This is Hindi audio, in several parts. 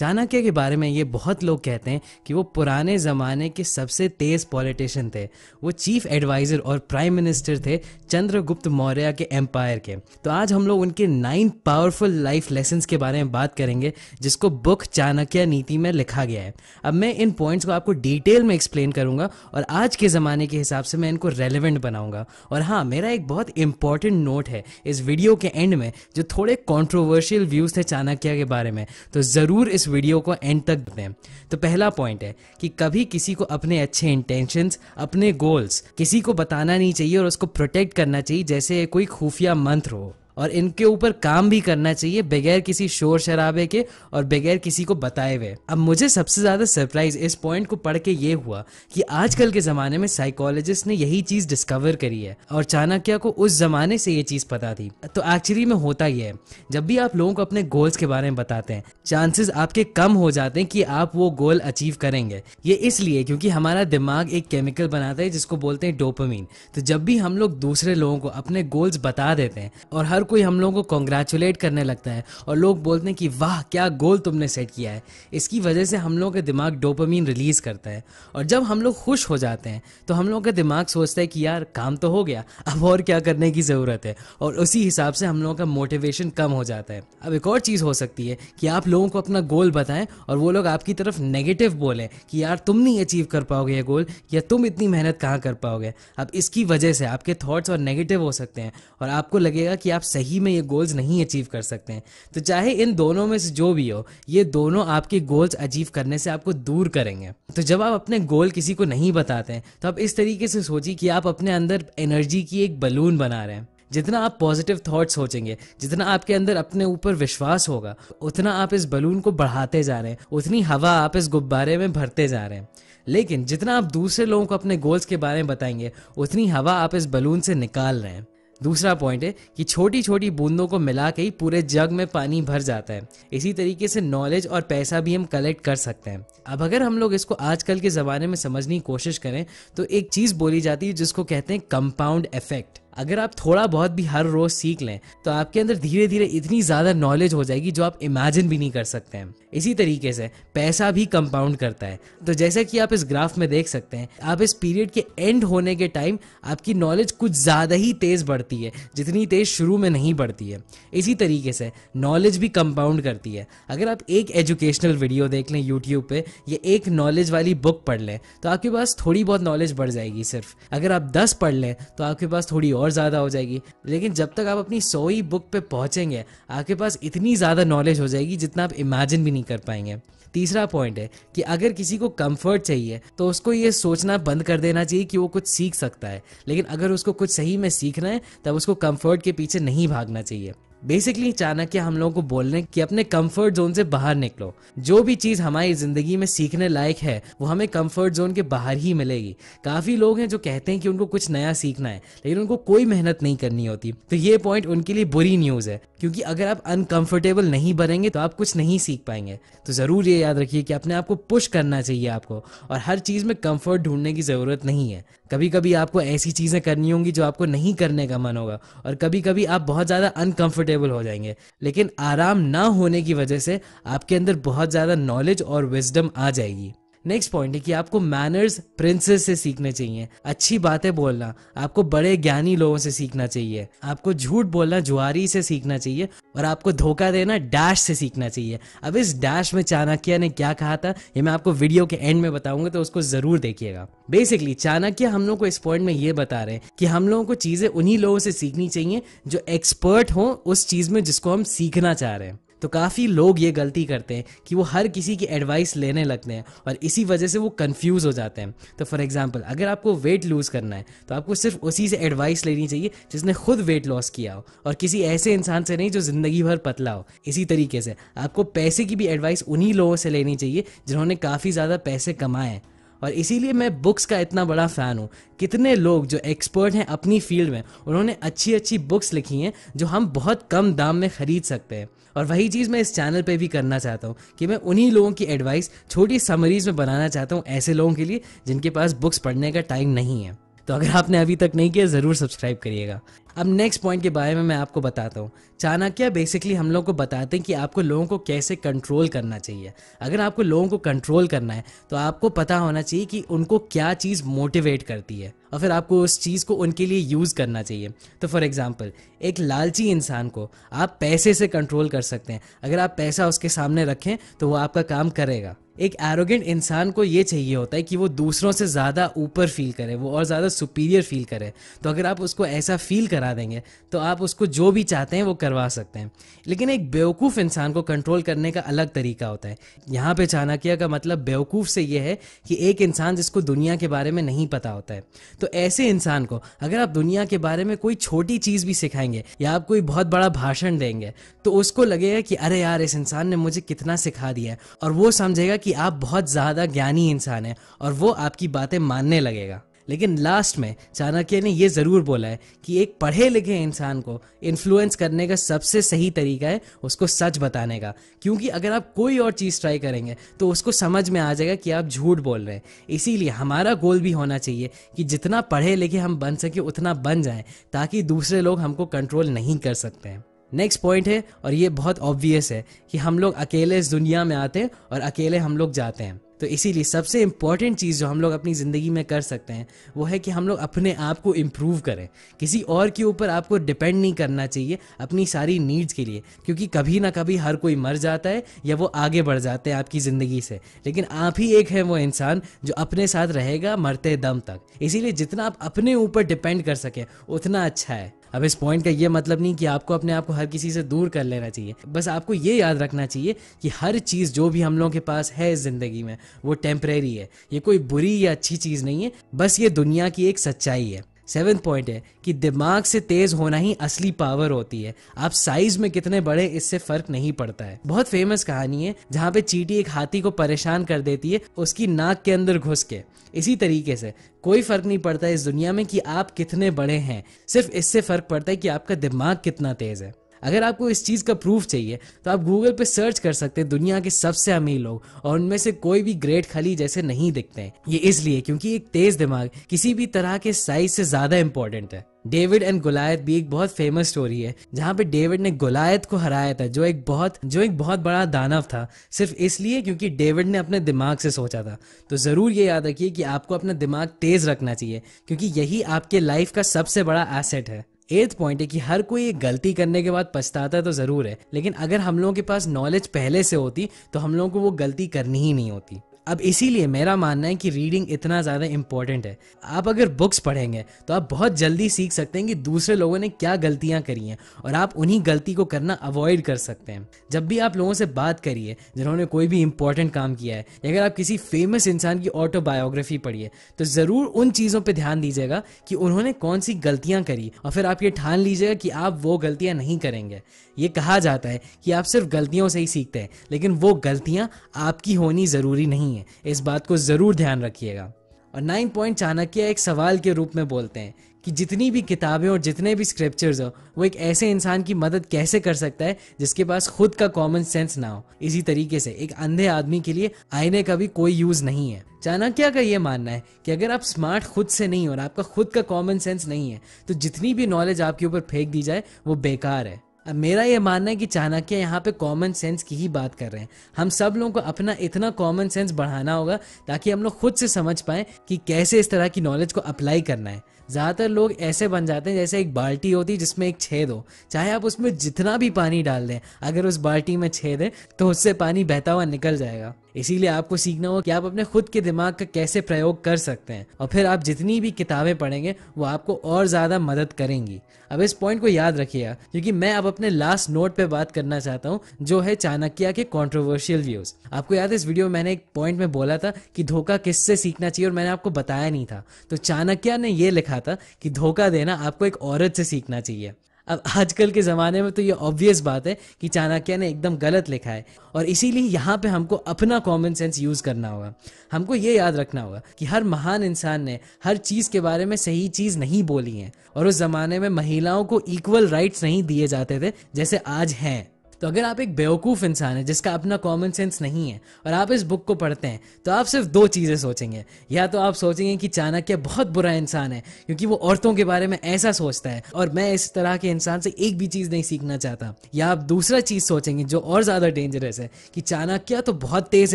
चाणक्य के बारे में ये बहुत लोग कहते हैं कि वो पुराने ज़माने के सबसे तेज़ पॉलिटिशियन थे वो चीफ एडवाइज़र और प्राइम मिनिस्टर थे चंद्रगुप्त मौर्य के एम्पायर के तो आज हम लोग उनके नाइन पावरफुल लाइफ लेसन्स के बारे में बात करेंगे जिसको बुक चाणक्य नीति में लिखा गया है अब मैं इन पॉइंट्स को आपको डिटेल में एक्सप्लेन करूंगा और आज के ज़माने के हिसाब से मैं इनको रेलिवेंट बनाऊंगा और हाँ मेरा एक बहुत इंपॉर्टेंट नोट है इस वीडियो के एंड में जो थोड़े कॉन्ट्रोवर्शियल व्यूज़ थे चाणक्य के बारे में तो ज़रूर इस वीडियो को एंड तक दें तो पहला पॉइंट है कि कभी किसी को अपने अच्छे इंटेंशन अपने गोल्स किसी को बताना नहीं चाहिए और उसको प्रोटेक्ट करना चाहिए जैसे कोई खुफिया मंत्र हो और इनके ऊपर काम भी करना चाहिए बगैर किसी शोर शराबे के और बगैर किसी को बताए हुए अब मुझे सबसे ज्यादा सरप्राइज इस पॉइंट को पढ़ के ये हुआ कि आजकल के जमाने में साइकोलॉजिस्ट ने यही चीज डिस्कवर करी है और चाणक्य को उस जमाने से ये चीज पता थी तो एक्चुअली में होता ही है जब भी आप लोगों को अपने गोल्स के बारे में बताते हैं चांसेस आपके कम हो जाते हैं कि आप वो गोल अचीव करेंगे ये इसलिए क्योंकि हमारा दिमाग एक केमिकल बनाता है जिसको बोलते हैं डोपोमिन तो जब भी हम लोग दूसरे लोगों को अपने गोल्स बता देते हैं और हर कोई हम लोगों को कॉन्ग्रेचुलेट करने लगता है और लोग बोलते हैं कि वाह क्या गोल तुमने सेट किया है इसकी वजह से हम लोगों का दिमाग डोपामीन रिलीज़ करता है और जब हम लोग खुश हो जाते हैं तो हम लोगों का दिमाग सोचता है कि यार काम तो हो गया अब और क्या करने की ज़रूरत है और उसी हिसाब से हम लोगों का मोटिवेशन कम हो जाता है अब एक और चीज़ हो सकती है कि आप लोगों को अपना गोल बताएं और वो लोग आपकी तरफ नेगेटिव बोलें कि यार तुम नहीं अचीव कर पाओगे ये गोल या तुम इतनी मेहनत कहाँ कर पाओगे अब इसकी वजह से आपके थॉट्स और नेगेटिव हो सकते हैं और आपको लगेगा कि आप सही में ये गोल्स नहीं अचीव कर सकते हैं तो चाहे इन दोनों में से जो भी हो ये दोनों आपके गोल्स अचीव करने से आपको दूर करेंगे तो जब आप अपने गोल किसी को नहीं बताते हैं तो आप इस तरीके से सोचिए कि आप अपने अंदर एनर्जी की एक बलून बना रहे हैं जितना आप पॉजिटिव थॉट्स सोचेंगे जितना आपके अंदर अपने ऊपर विश्वास होगा उतना आप इस बलून को बढ़ाते जा रहे हैं उतनी हवा आप इस गुब्बारे में भरते जा रहे हैं लेकिन जितना आप दूसरे लोगों को अपने गोल्स के बारे में बताएंगे उतनी हवा आप इस बलून से निकाल रहे हैं दूसरा पॉइंट है कि छोटी छोटी बूंदों को मिला के ही पूरे जग में पानी भर जाता है इसी तरीके से नॉलेज और पैसा भी हम कलेक्ट कर सकते हैं अब अगर हम लोग इसको आजकल के ज़माने में समझने की कोशिश करें तो एक चीज़ बोली जाती है जिसको कहते हैं कंपाउंड इफेक्ट अगर आप थोड़ा बहुत भी हर रोज सीख लें तो आपके अंदर धीरे धीरे इतनी ज्यादा नॉलेज हो जाएगी जो आप इमेजिन भी नहीं कर सकते हैं इसी तरीके से पैसा भी कंपाउंड करता है तो जैसा कि आप इस ग्राफ में देख सकते हैं आप इस पीरियड के एंड होने के टाइम आपकी नॉलेज कुछ ज्यादा ही तेज बढ़ती है जितनी तेज शुरू में नहीं बढ़ती है इसी तरीके से नॉलेज भी कंपाउंड करती है अगर आप एक एजुकेशनल वीडियो देख लें यूट्यूब पे या एक नॉलेज वाली बुक पढ़ लें तो आपके पास थोड़ी बहुत नॉलेज बढ़ जाएगी सिर्फ अगर आप दस पढ़ लें तो आपके पास थोड़ी और ज़्यादा हो जाएगी लेकिन जब तक आप अपनी सोई बुक पे पहुँचेंगे आपके पास इतनी ज़्यादा नॉलेज हो जाएगी जितना आप इमेजिन भी नहीं कर पाएंगे तीसरा पॉइंट है कि अगर किसी को कंफर्ट चाहिए तो उसको ये सोचना बंद कर देना चाहिए कि वो कुछ सीख सकता है लेकिन अगर उसको कुछ सही में सीखना है तब उसको कंफर्ट के पीछे नहीं भागना चाहिए बेसिकली चाणक्य हम लोगों को बोलने कि अपने कंफर्ट जोन से बाहर निकलो जो भी चीज़ हमारी ज़िंदगी में सीखने लायक है वो हमें कंफर्ट जोन के बाहर ही मिलेगी काफ़ी लोग हैं जो कहते हैं कि उनको कुछ नया सीखना है लेकिन उनको कोई मेहनत नहीं करनी होती तो ये पॉइंट उनके लिए बुरी न्यूज़ है क्योंकि अगर आप अनकंफर्टेबल नहीं बनेंगे तो आप कुछ नहीं सीख पाएंगे तो ज़रूर ये याद रखिए कि अपने आप को पुश करना चाहिए आपको और हर चीज़ में कंफर्ट ढूंढने की ज़रूरत नहीं है कभी कभी आपको ऐसी चीज़ें करनी होंगी जो आपको नहीं करने का मन होगा और कभी कभी आप बहुत ज़्यादा अनकंफर्टेबल कंफर्टेबल हो जाएंगे लेकिन आराम ना होने की वजह से आपके अंदर बहुत ज़्यादा नॉलेज और विजडम आ जाएगी नेक्स्ट पॉइंट है कि आपको मैनर्स प्रिंसेस से सीखने चाहिए अच्छी बातें बोलना आपको बड़े ज्ञानी लोगों से सीखना चाहिए आपको झूठ बोलना जुआरी से सीखना चाहिए और आपको धोखा देना डैश से सीखना चाहिए अब इस डैश में चाणक्य ने क्या कहा था ये मैं आपको वीडियो के एंड में बताऊंगा तो उसको जरूर देखिएगा बेसिकली चाणक्य हम लोग को इस पॉइंट में ये बता रहे हैं कि हम लोगों को चीजें उन्हीं लोगों से सीखनी चाहिए जो एक्सपर्ट हो उस चीज में जिसको हम सीखना चाह रहे हैं तो काफ़ी लोग ये गलती करते हैं कि वो हर किसी की एडवाइस लेने लगते हैं और इसी वजह से वो कन्फ्यूज़ हो जाते हैं तो फॉर एग्ज़ाम्पल अगर आपको वेट लूज़ करना है तो आपको सिर्फ उसी से एडवाइस लेनी चाहिए जिसने खुद वेट लॉस किया हो और किसी ऐसे इंसान से नहीं जो ज़िंदगी भर पतला हो इसी तरीके से आपको पैसे की भी एडवाइस उन्हीं लोगों से लेनी चाहिए जिन्होंने काफ़ी ज़्यादा पैसे कमाए हैं और इसीलिए मैं बुक्स का इतना बड़ा फ़ैन हूँ कितने लोग जो एक्सपर्ट हैं अपनी फील्ड में उन्होंने अच्छी अच्छी बुक्स लिखी हैं जो हम बहुत कम दाम में ख़रीद सकते हैं और वही चीज़ मैं इस चैनल पे भी करना चाहता हूँ कि मैं उन्हीं लोगों की एडवाइस छोटी समरीज में बनाना चाहता हूँ ऐसे लोगों के लिए जिनके पास बुक्स पढ़ने का टाइम नहीं है तो अगर आपने अभी तक नहीं किया ज़रूर सब्सक्राइब करिएगा अब नेक्स्ट पॉइंट के बारे में मैं आपको बताता हूँ चाणक्य बेसिकली हम लोग को बताते हैं कि आपको लोगों को कैसे कंट्रोल करना चाहिए अगर आपको लोगों को कंट्रोल करना है तो आपको पता होना चाहिए कि उनको क्या चीज़ मोटिवेट करती है और फिर आपको उस चीज़ को उनके लिए यूज़ करना चाहिए तो फॉर एग्ज़ाम्पल एक लालची इंसान को आप पैसे से कंट्रोल कर सकते हैं अगर आप पैसा उसके सामने रखें तो वो आपका काम करेगा एक एरोगेंट इंसान को ये चाहिए होता है कि वो दूसरों से ज़्यादा ऊपर फील करे वो और ज़्यादा सुपीरियर फील करे तो अगर आप उसको ऐसा फील कर करा देंगे तो आप उसको जो भी चाहते हैं वो करवा सकते हैं लेकिन एक बेवकूफ़ इंसान को कंट्रोल करने का अलग तरीका होता है यहाँ पे चाणक्य का मतलब बेवकूफ़ से ये है कि एक इंसान जिसको दुनिया के बारे में नहीं पता होता है तो ऐसे इंसान को अगर आप दुनिया के बारे में कोई छोटी चीज़ भी सिखाएंगे या आप कोई बहुत बड़ा भाषण देंगे तो उसको लगेगा कि अरे यार इस इंसान ने मुझे कितना सिखा दिया है और वो समझेगा कि आप बहुत ज़्यादा ज्ञानी इंसान हैं और वो आपकी बातें मानने लगेगा लेकिन लास्ट में चाणक्य ने ये ज़रूर बोला है कि एक पढ़े लिखे इंसान को इन्फ्लुएंस करने का सबसे सही तरीका है उसको सच बताने का क्योंकि अगर आप कोई और चीज़ ट्राई करेंगे तो उसको समझ में आ जाएगा कि आप झूठ बोल रहे हैं इसीलिए हमारा गोल भी होना चाहिए कि जितना पढ़े लिखे हम बन सके उतना बन जाए ताकि दूसरे लोग हमको कंट्रोल नहीं कर सकते हैं नेक्स्ट पॉइंट है और ये बहुत ऑब्वियस है कि हम लोग अकेले इस दुनिया में आते हैं और अकेले हम लोग जाते हैं तो इसीलिए सबसे इम्पॉर्टेंट चीज़ जो हम लोग अपनी ज़िंदगी में कर सकते हैं वो है कि हम लोग अपने आप को इम्प्रूव करें किसी और के ऊपर आपको डिपेंड नहीं करना चाहिए अपनी सारी नीड्स के लिए क्योंकि कभी ना कभी हर कोई मर जाता है या वो आगे बढ़ जाते हैं आपकी ज़िंदगी से लेकिन आप ही एक है वो इंसान जो अपने साथ रहेगा मरते दम तक इसीलिए जितना आप अपने ऊपर डिपेंड कर सकें उतना अच्छा है अब इस पॉइंट का ये मतलब नहीं कि आपको अपने आप को हर किसी से दूर कर लेना चाहिए बस आपको ये याद रखना चाहिए कि हर चीज़ जो भी हम लोगों के पास है इस ज़िंदगी में वो टेम्परेरी है ये कोई बुरी या अच्छी चीज़ नहीं है बस ये दुनिया की एक सच्चाई है सेवेंथ पॉइंट है कि दिमाग से तेज होना ही असली पावर होती है आप साइज में कितने बड़े इससे फर्क नहीं पड़ता है बहुत फेमस कहानी है जहाँ पे चीटी एक हाथी को परेशान कर देती है उसकी नाक के अंदर घुस के इसी तरीके से कोई फर्क नहीं पड़ता इस दुनिया में कि आप कितने बड़े हैं सिर्फ इससे फर्क पड़ता है कि आपका दिमाग कितना तेज है अगर आपको इस चीज़ का प्रूफ चाहिए तो आप गूगल पे सर्च कर सकते हैं दुनिया के सबसे अमीर लोग और उनमें से कोई भी ग्रेट खली जैसे नहीं दिखते हैं ये इसलिए क्योंकि एक तेज दिमाग किसी भी तरह के साइज से ज़्यादा इंपॉर्टेंट है डेविड एंड गुलायत भी एक बहुत फेमस स्टोरी है जहाँ पे डेविड ने गुलायत को हराया था जो एक बहुत जो एक बहुत बड़ा दानव था सिर्फ इसलिए क्योंकि डेविड ने अपने दिमाग से सोचा था तो ज़रूर ये याद रखिए कि आपको अपना दिमाग तेज़ रखना चाहिए क्योंकि यही आपके लाइफ का सबसे बड़ा एसेट है एथ पॉइंट है कि हर कोई ये गलती करने के बाद पछताता तो ज़रूर है लेकिन अगर हम लोगों के पास नॉलेज पहले से होती तो हम लोगों को वो गलती करनी ही नहीं होती अब इसीलिए मेरा मानना है कि रीडिंग इतना ज़्यादा इंपॉर्टेंट है आप अगर बुक्स पढ़ेंगे तो आप बहुत जल्दी सीख सकते हैं कि दूसरे लोगों ने क्या गलतियाँ करी हैं और आप उन्हीं गलती को करना अवॉइड कर सकते हैं जब भी आप लोगों से बात करिए जिन्होंने कोई भी इंपॉर्टेंट काम किया है या अगर आप किसी फेमस इंसान की ऑटोबायोग्राफी पढ़िए तो ज़रूर उन चीज़ों पर ध्यान दीजिएगा कि उन्होंने कौन सी गलतियाँ करी और फिर आप ये ठान लीजिएगा कि आप वो गलतियाँ नहीं करेंगे ये कहा जाता है कि आप सिर्फ गलतियों से ही सीखते हैं लेकिन वो गलतियाँ आपकी होनी ज़रूरी नहीं नहीं है इस बात को ज़रूर ध्यान रखिएगा और नाइन पॉइंट चाणक्य एक सवाल के रूप में बोलते हैं कि जितनी भी किताबें और जितने भी स्क्रिप्चर्स हो वो एक ऐसे इंसान की मदद कैसे कर सकता है जिसके पास खुद का कॉमन सेंस ना हो इसी तरीके से एक अंधे आदमी के लिए आईने का भी कोई यूज नहीं है चाणक्य का ये मानना है कि अगर आप स्मार्ट खुद से नहीं हो और आपका खुद का कॉमन सेंस नहीं है तो जितनी भी नॉलेज आपके ऊपर फेंक दी जाए वो बेकार है मेरा ये मानना है कि चाणक्य यहाँ पे कॉमन सेंस की ही बात कर रहे हैं हम सब लोगों को अपना इतना कॉमन सेंस बढ़ाना होगा ताकि हम लोग खुद से समझ पाए कि कैसे इस तरह की नॉलेज को अप्लाई करना है ज़्यादातर लोग ऐसे बन जाते हैं जैसे एक बाल्टी होती है जिसमें एक छेद हो चाहे आप उसमें जितना भी पानी डाल दें अगर उस बाल्टी में छेद है तो उससे पानी बहता हुआ निकल जाएगा इसीलिए आपको सीखना होगा कि आप अपने खुद के दिमाग का कैसे प्रयोग कर सकते हैं और फिर आप जितनी भी किताबें पढ़ेंगे वो आपको और ज़्यादा मदद करेंगी अब इस पॉइंट को याद रखिएगा क्योंकि मैं अब अपने लास्ट नोट पे बात करना चाहता हूँ जो है चाणक्य के कॉन्ट्रोवर्शियल व्यूज़ आपको याद है इस वीडियो में मैंने एक पॉइंट में बोला था कि धोखा किससे सीखना चाहिए और मैंने आपको बताया नहीं था तो चाणक्य ने यह लिखा था कि धोखा देना आपको एक औरत से सीखना चाहिए अब आजकल के ज़माने में तो ये ऑब्वियस बात है कि चाणक्य ने एकदम गलत लिखा है और इसीलिए यहाँ पे हमको अपना कॉमन सेंस यूज़ करना होगा हमको ये याद रखना होगा कि हर महान इंसान ने हर चीज़ के बारे में सही चीज़ नहीं बोली है और उस ज़माने में महिलाओं को इक्वल राइट्स नहीं दिए जाते थे जैसे आज हैं तो अगर आप एक बेवकूफ़ इंसान है जिसका अपना कॉमन सेंस नहीं है और आप इस बुक को पढ़ते हैं तो आप सिर्फ दो चीज़ें सोचेंगे या तो आप सोचेंगे कि चाणक्य बहुत बुरा इंसान है क्योंकि वो औरतों के बारे में ऐसा सोचता है और मैं इस तरह के इंसान से एक भी चीज़ नहीं सीखना चाहता या आप दूसरा चीज़ सोचेंगे जो और ज़्यादा डेंजरस है कि चाणक्य तो बहुत तेज़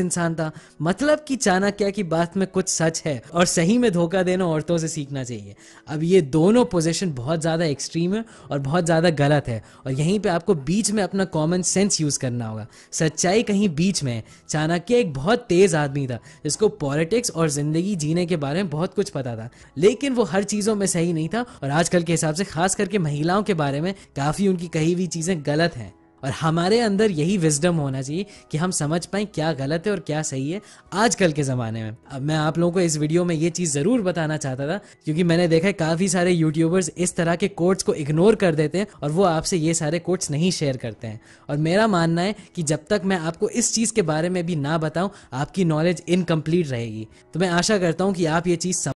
इंसान था मतलब कि चाणक्य की बात में कुछ सच है और सही में धोखा देना औरतों से सीखना चाहिए अब ये दोनों पोजिशन बहुत ज़्यादा एक्सट्रीम है और बहुत ज़्यादा गलत है और यहीं पर आपको बीच में अपना कॉमन कॉमन सेंस यूज करना होगा सच्चाई कहीं बीच में है चाणक्य एक बहुत तेज आदमी था जिसको पॉलिटिक्स और जिंदगी जीने के बारे में बहुत कुछ पता था लेकिन वो हर चीजों में सही नहीं था और आजकल के हिसाब से खास करके महिलाओं के बारे में काफी उनकी कही हुई चीजें गलत हैं और हमारे अंदर यही विजडम होना चाहिए कि हम समझ पाए क्या गलत है और क्या सही है आजकल के ज़माने में अब मैं आप लोगों को इस वीडियो में ये चीज़ ज़रूर बताना चाहता था क्योंकि मैंने देखा है काफ़ी सारे यूट्यूबर्स इस तरह के कोड्स को इग्नोर कर देते हैं और वो आपसे ये सारे कोड्स नहीं शेयर करते हैं और मेरा मानना है कि जब तक मैं आपको इस चीज़ के बारे में भी ना बताऊँ आपकी नॉलेज इनकम्प्लीट रहेगी तो मैं आशा करता हूँ कि आप ये चीज़